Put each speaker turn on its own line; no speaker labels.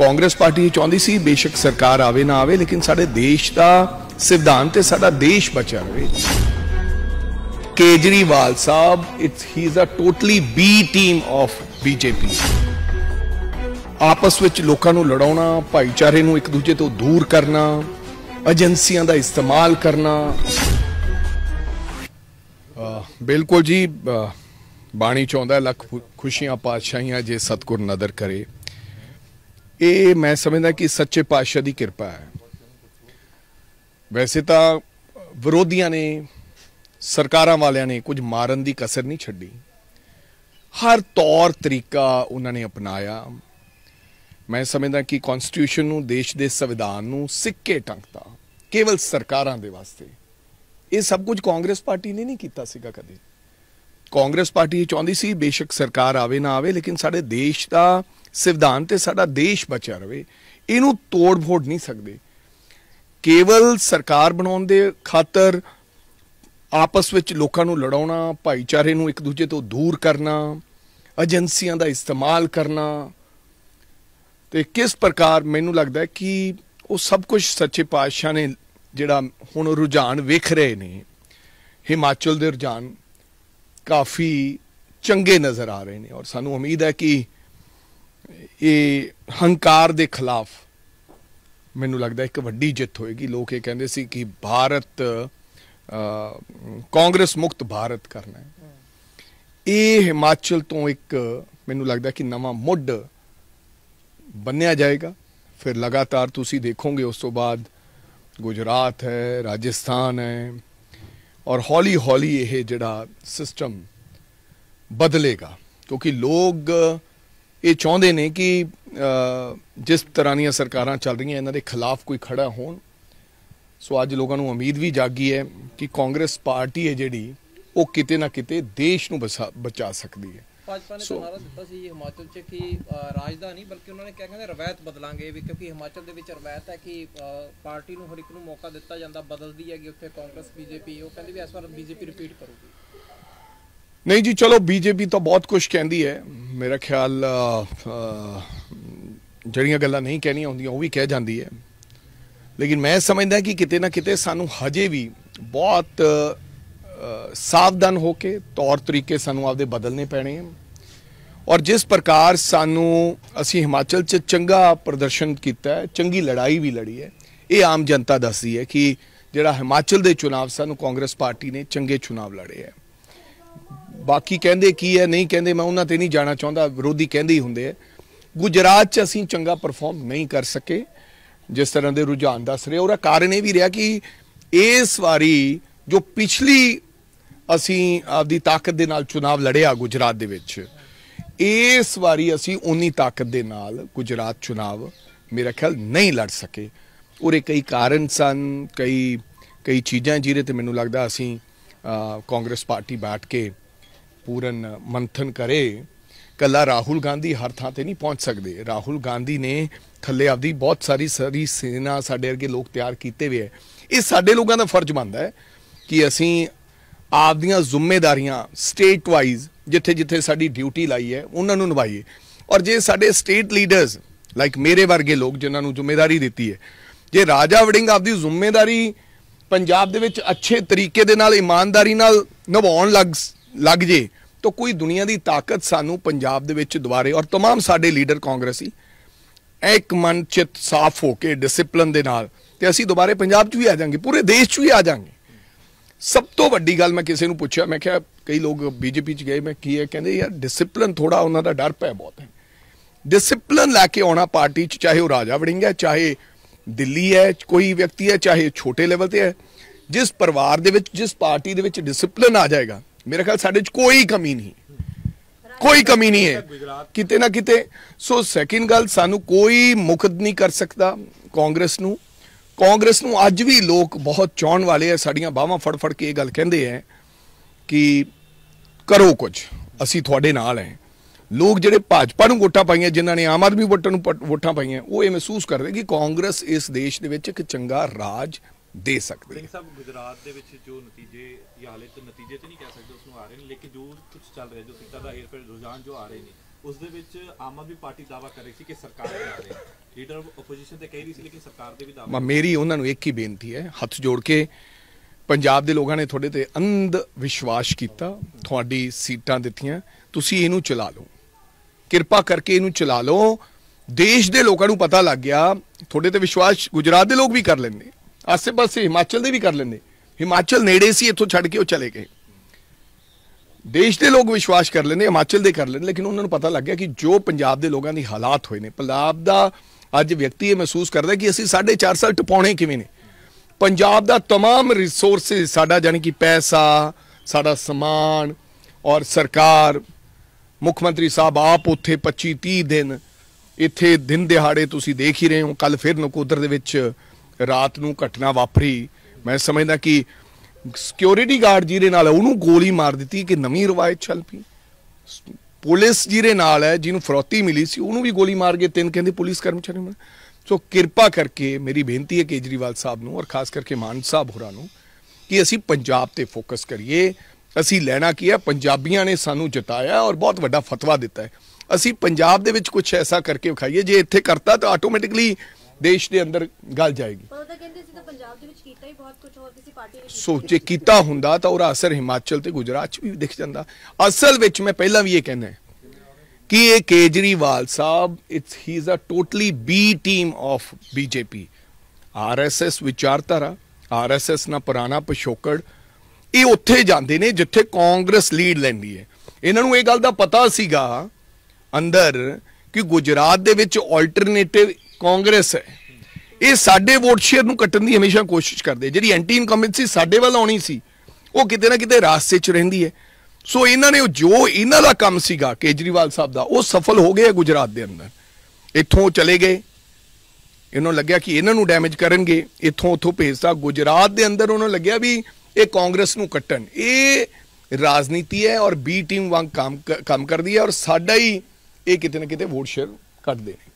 Congress party ਚਾਹੁੰਦੀ ਸੀ ਬੇਸ਼ੱਕ ਸਰਕਾਰ ਆਵੇ ਨਾ ਆਵੇ ਲੇਕਿਨ ਸਾਡੇ ਦੇਸ਼ ਦਾ ਸਿਧਾਂਤ ਤੇ ਸਾਡਾ ਦੇਸ਼ ਬਚਾ ਰਹੇ Kejriwal sahib it's he is a totally B team of BJP ਆਪਸ ਵਿੱਚ ਲੋਕਾਂ ਨੂੰ ਲੜਾਉਣਾ ਭਾਈਚਾਰੇ ਨੂੰ ਇੱਕ ਦੂਜੇ ਤੋਂ ਦੂਰ ਕਰਨਾ ਏਜੰਸੀਆਂ ਦਾ ਇਸਤੇਮਾਲ ਕਰਨਾ ਬਿਲਕੁਲ ਜੀ ਬਾਣੀ ਚਾਹੁੰਦਾ ਲੱਖ ਖੁਸ਼ੀਆਂ ਪਾਤਸ਼ਾਹੀਆਂ ਜੇ ਸਤਗੁਰ ਨਦਰ ਕਰੇ ਇਹ ਮੈਂ ਸਮਝਦਾ ਕਿ ਸੱਚੇ ਪਾਤਸ਼ਾਹ ਦੀ ਕਿਰਪਾ ਹੈ ਵੈਸੇ ਤਾਂ ਵਿਰੋਧੀਆਂ ਨੇ ਸਰਕਾਰਾਂ ਵਾਲਿਆਂ ਨੇ ਕੁਝ ਮਾਰਨ ਦੀ ਕਸਰ ਨਹੀਂ ਛੱਡੀ ਹਰ ਤੌਰ ਤਰੀਕਾ ਉਹਨਾਂ ਨੇ ਅਪਣਾਇਆ ਮੈਂ ਸਮਝਦਾ ਕਿ ਕਨਸਟੀਟਿਊਸ਼ਨ ਨੂੰ ਦੇਸ਼ ਦੇ ਸੰਵਿਧਾਨ ਨੂੰ ਸਿੱਕੇ ਟੰਗਤਾ ਕੇਵਲ ਸਰਕਾਰਾਂ ਦੇ ਵਾਸਤੇ ਇਹ ਸਭ ਕੁਝ ਕਾਂਗਰਸ ਪਾਰਟੀ ਨੇ ਨਹੀਂ ਕੀਤਾ ਸੀਗਾ ਕਦੇ ਕਾਂਗਰਸ ਪਾਰਟੀ ਚਾਹੁੰਦੀ ਸੀ ਬੇਸ਼ੱਕ ਸਰਕਾਰ ਆਵੇ ਨਾ ਆਵੇ ਲੇਕਿਨ ਸਾਡੇ ਦੇਸ਼ ਦਾ ਸੰਵਿਧਾਨ ਤੇ ਸਾਡਾ ਦੇਸ਼ ਬਚਿਆ ਰਵੇ ਇਹਨੂੰ ਤੋੜ ਫੋੜ ਨਹੀਂ ਸਕਦੇ ਕੇਵਲ ਸਰਕਾਰ ਬਣਾਉਣ ਦੇ ਖਾਤਰ ਆਪਸ ਵਿੱਚ ਲੋਕਾਂ ਨੂੰ ਲੜਾਉਣਾ ਭਾਈਚਾਰੇ ਨੂੰ ਇੱਕ ਦੂਜੇ ਤੋਂ ਦੂਰ ਕਰਨਾ ਏਜੰਸੀਆਂ ਦਾ ਇਸਤੇਮਾਲ ਕਰਨਾ ਤੇ ਕਿਸ ਪ੍ਰਕਾਰ ਮੈਨੂੰ ਲੱਗਦਾ ਹੈ ਕਿ ਉਹ ਸਭ ਕੁਝ ਸੱਚੇ ਪਾਤਸ਼ਾਹ ਨੇ ਜਿਹੜਾ ਹੁਣ ਰੁਝਾਨ ਵੇਖ ਰਹੇ ਨੇ ਹਿਮਾਚਲ ਦੇ ਰੁਝਾਨ ਕਾਫੀ ਚੰਗੇ ਨਜ਼ਰ ਆ ਰਹੇ ਨੇ ਔਰ ਸਾਨੂੰ ਉਮੀਦ ਹੈ ਕਿ ਇਹ ਹੰਕਾਰ ਦੇ ਖਿਲਾਫ ਮੈਨੂੰ ਲੱਗਦਾ ਇੱਕ ਵੱਡੀ ਜਿੱਤ ਹੋਏਗੀ ਲੋਕ ਇਹ ਕਹਿੰਦੇ ਸੀ ਕਿ ਭਾਰਤ ਕਾਂਗਰਸ ਮੁਕਤ ਭਾਰਤ ਕਰਨਾ ਹੈ ਇਹ ਹਿਮਾਚਲ ਤੋਂ ਇੱਕ ਮੈਨੂੰ ਲੱਗਦਾ ਕਿ ਨਵਾਂ ਮੁੱਢ ਬੰਨਿਆ ਜਾਏਗਾ ਫਿਰ ਲਗਾਤਾਰ ਤੁਸੀਂ ਦੇਖੋਗੇ ਉਸ ਤੋਂ ਬਾਅਦ ਗੁਜਰਾਤ ਹੈ ਰਾਜਸਥਾਨ ਹੈ ਔਰ ਹੌਲੀ ਹੌਲੀ ਇਹ ਜਿਹੜਾ ਸਿਸਟਮ ਬਦਲੇਗਾ ਕਿਉਂਕਿ ਲੋਕ ਇਹ ਚਾਹੁੰਦੇ ਨੇ ਕਿ ਜਿਸ ਤਰ੍ਹਾਂ ਦੀਆਂ ਸਰਕਾਰਾਂ ਚੱਲ ਰਹੀਆਂ ਇਹਨਾਂ ਦੇ ਖਿਲਾਫ ਕੋਈ ਖੜਾ ਹੋਣ ਸੋ ਅੱਜ ਲੋਕਾਂ ਨੂੰ ਉਮੀਦ ਵੀ ਜਾਗੀ ਹੈ ਕਿ ਕਾਂਗਰਸ ਪਾਰਟੀ ਹੈ ਜਿਹੜੀ ਉਹ ਕਿਤੇ ਨਾ ਕਿਤੇ ਦੇਸ਼ ਨੂੰ ਬਚਾ ਸਕਦੀ ਹੈ ਭਾਜਪਾ ਨੇ ਤਾਂ ਨਾਰਾ ਦਿੱਤਾ ਸੀ ਹਿਮਾਚਲ 'ਚ ਕਿ ਰਾਜਧਾਨੀ ਬਲਕਿ ਉਹਨਾਂ ਨੇ ਕਿਹਾ ਕਿ ਰਵਾਇਤ ਬਦਲਾਂਗੇ ਵੀ ਕਿਉਂਕਿ ਹਿਮਾਚਲ ਦੇ ਵਿੱਚ ਰਵਾਇਤ ਹੈ ਕਿ ਪਾਰਟੀ ਨੂੰ ਹਰ ਇੱਕ ਨੂੰ ਮੌਕਾ ਦਿੱਤਾ ਜਾਂਦਾ ਬਦਲਦੀ ਹੈਗੀ ਉੱਥੇ ਕਾਂਗਰਸ ਬੀਜੇਪੀ ਉਹ ਕਹਿੰਦੇ ਵੀ ਇਸ ਵਾਰ ਬੀਜੇਪੀ ਰਿਪੀਟ ਕਰੂਗੀ ਨਹੀਂ ਜੀ ਚਲੋ ਬੀਜੇਪੀ ਤਾਂ ਬਹੁਤ ਕੁਝ ਕਹਿੰਦੀ ਹੈ ਮੇਰਾ ਖਿਆਲ ਜਿਹੜੀਆਂ ਗੱਲਾਂ ਨਹੀਂ ਕਹਿਣੀਆਂ ਹੁੰਦੀਆਂ ਉਹ ਵੀ ਕਹਿ ਜਾਂਦੀ ਹੈ ਲੇਕਿਨ ਮੈਂ ਸਮਝਦਾ ਕਿ ਕਿਤੇ ਨਾ ਕਿਤੇ ਸਾਨੂੰ ਹਜੇ ਵੀ ਬਹੁਤ ਸਾਵਧਾਨ ਹੋ ਕੇ ਤੌਰ ਤਰੀਕੇ ਸਾਨੂੰ ਆਪਦੇ ਬਦਲਨੇ ਪੈਣੇ ਹਨ ਔਰ ਜਿਸ ਪ੍ਰਕਾਰ ਸਾਨੂੰ ਅਸੀਂ ਹਿਮਾਚਲ 'ਚ ਚੰਗਾ ਪ੍ਰਦਰਸ਼ਨ ਕੀਤਾ ਹੈ ਚੰਗੀ ਲੜਾਈ ਵੀ ਲੜੀ ਹੈ ਇਹ ਆਮ ਜਨਤਾ ਦੱਸਦੀ ਹੈ ਕਿ ਜਿਹੜਾ ਹਿਮਾਚਲ ਦੇ ਚੋਣਾਂ ਸਾਨੂੰ ਕਾਂਗਰਸ ਪਾਰਟੀ ਨੇ ਚੰਗੇ ਚੋਣਾਂ ਲੜੇ ਹੈ ਬਾਕੀ ਕਹਿੰਦੇ ਕੀ ਹੈ ਨਹੀਂ ਕਹਿੰਦੇ ਮੈਂ ਉਹਨਾਂ ਤੇ ਨਹੀਂ ਜਾਣਾ ਚਾਹੁੰਦਾ ਵਿਰੋਧੀ ਕਹਿੰਦੇ ਹੀ ਹੁੰਦੇ ਆ ਗੁਜਰਾਤ 'ਚ ਅਸੀਂ ਚੰਗਾ ਪਰਫਾਰਮ ਨਹੀਂ ਕਰ ਸਕੇ ਜਿਸ ਤਰ੍ਹਾਂ ਦੇ ਰੁਝਾਨ ਦੱਸ ਰਹੇ ਉਹਦਾ ਕਾਰਨ ਇਹ ਵੀ ਰਿਹਾ ਕਿ ਇਸ ਵਾਰੀ ਜੋ ਪਿਛਲੀ ਅਸੀਂ ਆਪਦੀ ਤਾਕਤ ਦੇ ਨਾਲ ਚੋਣਾਂ ਲੜਿਆ ਗੁਜਰਾਤ ਦੇ ਵਿੱਚ ਇਸ ਵਾਰੀ ਅਸੀਂ ਉਨੀ ਤਾਕਤ ਦੇ ਨਾਲ ਗੁਜਰਾਤ ਚੋਣਾਂ ਮੇਰਾ ਖਿਆਲ ਨਹੀਂ ਲੜ ਸਕੇ ਉਰੇ ਕਈ ਕਾਰਨ ਸਨ ਕਈ ਕਈ ਚੀਜ਼ਾਂ ਜਿਹਦੇ ਤੇ ਮੈਨੂੰ ਲੱਗਦਾ ਅਸੀਂ ਕਾਂਗਰਸ ਪਾਰਟੀ ਬੈਠ ਕੇ ਪੂਰਨ ਮੰਥਨ ਕਰੇ ਕੱਲਾ ਰਾਹੁਲ ਗਾਂਧੀ ਹਰ ਥਾਂ ਤੇ ਨਹੀਂ ਪਹੁੰਚ ਸਕਦੇ ਰਾਹੁਲ ਗਾਂਧੀ ਨੇ ਥੱਲੇ ਆਪਦੀ ਬਹੁਤ ਸਾਰੀ ਸਰੀ ਸੈਨਾ ਸਾਡੇ ਵਰਗੇ ਲੋਕ ਤਿਆਰ ਕੀਤੇ ਹੋਏ ਹੈ ਇਹ ਸਾਡੇ ਲੋਕਾਂ ਦਾ ਫਰਜ਼ ਬਣਦਾ ਹੈ ਕਿ ਅਸੀਂ ਆਪਦੀਆਂ ਜ਼ਿੰਮੇਵਾਰੀਆਂ ਸਟੇਟ ਵਾਈਜ਼ ਜਿੱਥੇ ਜਿੱਥੇ ਸਾਡੀ ਡਿਊਟੀ ਲਾਈ ਹੈ ਉਹਨਾਂ ਨੂੰ ਨਿਭਾਈਏ ਔਰ ਜੇ ਸਾਡੇ ਸਟੇਟ ਲੀਡਰਸ ਲਾਈਕ ਮੇਰੇ ਵਰਗੇ ਲੋਕ ਜਿਨ੍ਹਾਂ ਨੂੰ ਜ਼ਿੰਮੇਵਾਰੀ ਦਿੱਤੀ ਹੈ ਜੇ ਰਾਜਾ ਵੜਿੰਗ ਆਪਦੀ ਜ਼ਿੰਮੇਵਾਰੀ ਪੰਜਾਬ ਦੇ ਵਿੱਚ ਅੱਛੇ ਤਰੀਕੇ ਦੇ ਨਾਲ ਇਮਾਨਦਾਰੀ ਨਾਲ ਨਿਭਾਉਣ ਲੱਗ ਲੱਗ ਜੇ ਤਾਂ ਕੋਈ ਦੁਨੀਆ ਦੀ ਤਾਕਤ ਸਾਨੂੰ ਪੰਜਾਬ ਦੇ ਵਿੱਚ ਦੁਬਾਰੇ ਔਰ तमाम ਸਾਡੇ ਲੀਡਰ ਕਾਂਗਰਸੀ ਇੱਕ ਮਨ ਚਿਤ ਸਾਫ਼ ਹੋ ਕੇ ਡਿਸਪਲਿਨ ਦੇ ਨਾਲ ਤੇ ਅਸੀਂ ਦੁਬਾਰੇ ਪੰਜਾਬ 'ਚ ਵੀ ਆ ਜਾਾਂਗੇ ਪੂਰੇ ਦੇਸ਼ 'ਚ ਵੀ ਆ ਜਾਾਂਗੇ ਸਭ ਤੋਂ ਵੱਡੀ ਗੱਲ ਮੈਂ ਕਿਸੇ ਨੂੰ ਪੁੱਛਿਆ ਮੈਂ ਕਿਹਾ ਕਈ ਲੋਕ ਬੀਜੇਪੀ 'ਚ ਗਏ ਮੈਂ ਕੀ ਹੈ ਕਹਿੰਦੇ ਯਾਰ ਡਿਸਪਲਿਨ ਥੋੜਾ ਉਹਨਾਂ ਦਾ ਡਰ ਪੈ ਬਹੁਤ ਹੈ ਡਿਸਪਲਿਨ ਲੈ ਕੇ ਆਉਣਾ ਪਾਰਟੀ 'ਚ ਚਾਹੇ ਉਹ ਰਾਜਾ ਵੜਿੰਗਾ ਚਾਹੇ ਦਿੱਲੀ ਹੈ ਕੋਈ ਵਿਅਕਤੀ ਹੈ ਚਾਹੇ ਛੋਟੇ ਲੈਵਲ ਤੇ ਹੈ ਜਿਸ ਪਰਿਵਾਰ ਦੇ ਵਿੱਚ ਜਿਸ ਪਾਰਟੀ ਦੇ ਵਿੱਚ ਡਿਸਪਲਿਨ ਆ ਜਾਏਗਾ ਮੇਰੇ ਖਿਆਲ ਸਾਡੇ 'ਚ ਕੋਈ ਕਮੀ ਨਹੀਂ ਕੋਈ ਕਮੀ ਨਹੀਂ ਹੈ ਕਿਤੇ ਨਾ ਕਿਤੇ ਸੋ ਸੈਕਿੰਡ ਗੱਲ ਸਾਨੂੰ ਕੋਈ ਮੁਖਤ ਨਹੀਂ ਕਰ ਸਕਦਾ ਕਾਂਗਰਸ ਨੂੰ ਕਾਂਗਰਸ ਨੂੰ ਅੱਜ ਵੀ ਲੋਕ ਬਹੁਤ ਚਾਹਣ ਵਾਲੇ ਆ ਸਾਡੀਆਂ ਬਾਹਾਂ ਫੜ ਫੜ ਕੇ ਇਹ ਗੱਲ ਕਹਿੰਦੇ ਆ ਕਿ ਕਰੋ ਕੁਝ ਅਸੀਂ ਤੁਹਾਡੇ ਨਾਲ ਹਾਂ ਲੋਕ ਜਿਹੜੇ ਭਾਜਪਾ ਨੂੰ ਵੋਟਾਂ ਪਾਈਆਂ ਜਿਨ੍ਹਾਂ ਨੇ ਆਮ ਆਦਮੀ ਵੋਟਾਂ ਨੂੰ ਵੋਟਾਂ ਪਾਈਆਂ ਉਹ ਇਹ ਮਹਿਸੂਸ ਕਰਦੇ ਕਿ ਕਾਂਗਰਸ ਇਸ ਦੇਸ਼ ਦੇ ਵਿੱਚ ਇੱਕ ਚੰਗਾ ਰਾਜ ਦੇ ਸਕਦੇ ਹੈ ਸਭ ਗੁਜਰਾਤ ਦੇ ਵਿੱਚ ਜੋ ਨਤੀਜੇ ਜਾਂ ਹਾਲੇ ਤੇ ਨਤੀਜੇ ਤੇ ਨਹੀਂ ਕਹਿ ਸਕਦੇ ਉਸ ਨੂੰ ਆ ਰਹੇ ਨੇ ਲੇਕਿਨ ਜੋ ਕੁਝ ਚੱਲ ਰਿਹਾ ਜੋ ਸਿੱਟਾ ਦਾ ਹੇਰ ਫੇਰ ਰੁਝਾਨ ਜੋ ਆ ਰਹੇ ਨੇ ਉਸ ਦੇ ਵਿੱਚ ਆਮ ਆਦਮੀ ਪਾਰਟੀ ਦਾਵਾ ਕਰ ਰਹੀ ਸੀ ਕਿ ਸਰਕਾਰ ਦੇ ਆ ਰਹੀ ਲੀਡਰ ਆਪੋਜੀਸ਼ਨ ਤੇ ਕਹਿ ਰਹੀ ਸੀ ਲੇਕਿਨ ਸਰਕਾਰ ਦੇ ਵੀ ਦਾਵਾ ਮੇਰੀ ਉਹਨਾਂ ਨੂੰ ਇੱਕ ਹੀ ਬੇਨਤੀ ਹੈ ਹੱਥ ਜੋੜ ਕੇ ਪੰਜਾਬ ਦੇ ਲੋਕਾਂ ਨੇ ਤੁਹਾਡੇ ਤੇ ਅੰਧ ਵਿਸ਼ਵਾਸ ਕੀਤਾ ਤੁਹਾਡੀ ਸੀਟਾਂ ਦਿੱਤੀਆਂ ਤੁਸੀਂ ਇਹਨੂੰ ਚਲਾ ਲਓ ਕਿਰਪਾ ਕਰਕੇ ਇਹਨੂੰ ਚਲਾ ਲਓ ਦੇਸ਼ ਦੇ ਲੋਕਾਂ ਨੂੰ ਪਤਾ ਲੱਗ ਗਿਆ ਤੁਹਾਡੇ ਤੇ ਵਿਸ਼ਵਾਸ ਗੁਜਰਾਤ ਦੇ ਲੋਕ ਵੀ ਕਰ ਲੈਂਦੇ ਆਸੇ-ਪਾਸੇ ਹਿਮਾਚਲ ਦੇ ਵੀ ਕਰ ਲੈਂਦੇ ਹਿਮਾਚਲ ਨੇੜੇ ਸੀ ਇੱਥੋਂ ਛੱਡ ਕੇ ਉਹ ਚਲੇ ਗਏ ਦੇਸ਼ ਦੇ ਲੋਕ ਵਿਸ਼ਵਾਸ ਕਰ ਲੈਂਦੇ ਹਿਮਾਚਲ ਦੇ ਕਰ ਲੈਂਦੇ ਲੇਕਿਨ ਉਹਨਾਂ ਨੂੰ ਪਤਾ ਲੱਗ ਗਿਆ ਕਿ ਜੋ ਪੰਜਾਬ ਦੇ ਲੋਕਾਂ ਦੀ ਹਾਲਾਤ ਹੋਏ ਨੇ ਪੰਜਾਬ ਦਾ ਅੱਜ ਵਿਅਕਤੀ ਇਹ ਮਹਿਸੂਸ ਕਰਦਾ ਕਿ ਅਸੀਂ 4.5 ਸਾਲ ਟਪਾਉਣੇ ਕਿਵੇਂ ਨੇ ਪੰਜਾਬ ਦਾ तमाम ਰਿਸੋਰਸਸ ਸਾਡਾ ਜਾਨੀ ਕਿ ਪੈਸਾ ਸਾਡਾ ਸਮਾਨ ਔਰ ਸਰਕਾਰ ਮੁੱਖ ਮੰਤਰੀ ਸਾਹਿਬ ਆਪ ਉੱਥੇ 25 30 ਦਿਨ ਇੱਥੇ ਦਿਨ ਦਿਹਾੜੇ ਤੁਸੀਂ ਦੇਖ ਹੀ ਰਹੇ ਹੋ ਕੱਲ ਫਿਰ ਨਕੋਦਰ ਦੇ ਵਿੱਚ ਰਾਤ ਨੂੰ ਘਟਨਾ ਵਾਪਰੀ ਮੈਂ ਸਮਝਦਾ ਕਿ ਸਿਕਿਉਰਿਟੀ ਗਾਰਡ ਜਿਹਦੇ ਨਾਲ ਉਹਨੂੰ ਗੋਲੀ ਮਾਰ ਦਿੱਤੀ ਕਿ ਨਵੀਂ ਰਵਾਇਤ ਚੱਲ ਪਈ ਪੁਲਿਸ ਜਿਹਦੇ ਨਾਲ ਹੈ ਜਿਹਨੂੰ ਫਰੋਤੀ ਮਿਲੀ ਸੀ ਉਹਨੂੰ ਵੀ ਗੋਲੀ ਮਾਰ ਕੇ ਤਿੰਨ ਕਹਿੰਦੇ ਪੁਲਿਸ ਕਰਮਚਾਰੀ ਨੂੰ ਸੋ ਕਿਰਪਾ ਕਰਕੇ ਮੇਰੀ ਬੇਨਤੀ ਹੈ ਕੇਜਰੀਵਾਲ ਸਾਹਿਬ ਨੂੰ ਔਰ ਖਾਸ ਕਰਕੇ ਮਾਨ ਸਾਹਿਬ ਹੋਰਾਂ ਨੂੰ ਕਿ ਅਸੀਂ ਪੰਜਾਬ ਤੇ ਫੋਕਸ ਕਰੀਏ ਅਸੀਂ ਲੈਣਾ ਕੀ ਹੈ ਪੰਜਾਬੀਆਂ ਨੇ ਸਾਨੂੰ ਜਿਤਾਇਆ ਔਰ ਬਹੁਤ ਵੱਡਾ ਫਤਵਾ ਦਿੱਤਾ ਹੈ ਅਸੀਂ ਪੰਜਾਬ ਦੇ ਵਿੱਚ ਕੁਝ ਐਸਾ ਕਰਕੇ ਵਿਖਾਈਏ ਜੇ ਇੱਥੇ ਕਰਤਾ ਤਾਂ ਆਟੋਮੈਟਿਕਲੀ ਦੇਸ਼ ਦੇ ਅੰਦਰ ਗੱਲ ਜਾਏਗੀ ਪਰ ਉਹ ਤਾਂ ਕਹਿੰਦੇ ਸੀ ਤਾਂ ਪੰਜਾਬ ਦੇ ਵਿੱਚ ਕੀਤਾ ਹੀ ਬਹੁਤ ਕੁਝ ਹੋਰ ਕਿਸੇ ਪਾਰਟੀ ਨੇ ਸੋ ਕੀਤਾ ਹੁੰਦਾ ਤਾਂ ਉਹਦਾ ਅਸਰ ਹਿਮਾਚਲ ਤੇ ਗੁਜਰਾਤ 'ਚ ਵੀ ਦਿਖ ਜਾਂਦਾ ਅਸਲ ਵਿੱਚ ਮੈਂ ਪਹਿਲਾਂ ਵੀ ਇਹ ਕਹਿੰਦਾ ਕਿ ਇਹ Kejriwal sahib it's he is a totally B team of BJP RSS ਵਿਚਾਰਤਾਰਾ ਆਰਐਸਐਸ ਨਾ ਪੁਰਾਣਾ ਪਸ਼ੋਕੜ ਇਹ ਉੱਥੇ ਜਾਂਦੇ ਨੇ ਜਿੱਥੇ ਕਾਂਗਰਸ ਲੀਡ ਲੈਂਦੀ ਹੈ ਇਹਨਾਂ ਨੂੰ ਇਹ ਗੱਲ ਦਾ ਪਤਾ ਸੀਗਾ ਅੰਦਰ ਕਿ ਗੁਜਰਾਤ ਦੇ ਵਿੱਚ ਆਲਟਰਨੇਟਿਵ ਕਾਂਗਰਸ ਹੈ ਇਹ ਸਾਡੇ ਵੋਟ ਸ਼ੇਅਰ ਨੂੰ ਕੱਟਣ ਦੀ ਹਮੇਸ਼ਾ ਕੋਸ਼ਿਸ਼ ਕਰਦੇ ਜਿਹੜੀ ਐਂਟੀ ਇਨਕਮਬੈਂਸੀ ਸਾਡੇ ਵੱਲ ਆਉਣੀ ਸੀ ਉਹ ਕਿਤੇ ਨਾ ਕਿਤੇ ਰਾਸਤੇ 'ਚ ਰਹਿੰਦੀ ਹੈ ਸੋ ਇਹਨਾਂ ਨੇ ਜੋ ਇਹਨਾਂ ਦਾ ਕੰਮ ਸੀਗਾ ਕੇਜਰੀਵਾਲ ਸਾਹਿਬ ਦਾ ਉਹ ਸਫਲ ਹੋ ਗਿਆ ਗੁਜਰਾਤ ਦੇ ਅੰਦਰ ਇੱਥੋਂ ਚਲੇ ਗਏ ਇਹਨਾਂ ਨੂੰ ਲੱਗਿਆ ਕਿ ਇਹਨਾਂ ਨੂੰ ਡੈਮੇਜ ਕਰਨਗੇ ਇੱਥੋਂ ਉੱਥੋਂ ਭੇਜਦਾ ਗੁਜਰਾਤ ਦੇ ਅੰਦਰ ਉਹਨਾਂ ਨੂੰ ਲੱਗਿਆ ਵੀ ਇਹ ਕਾਂਗਰਸ ਨੂੰ ਕੱਟਣ ਇਹ ਰਾਜਨੀਤੀ ਹੈ ਔਰ ਬੀ ਟੀਮ ਵਾਂਗ ਕੰਮ ਕੰਮ ਕਰਦੀ ਹੈ ਔਰ ਸਾਡਾ ਹੀ ਇਹ ਕਿਤੇ ਨਾ ਕਿਤੇ ਵੋਟ ਸ਼ੇਅਰ ਕੱਢਦੇ ਨੇ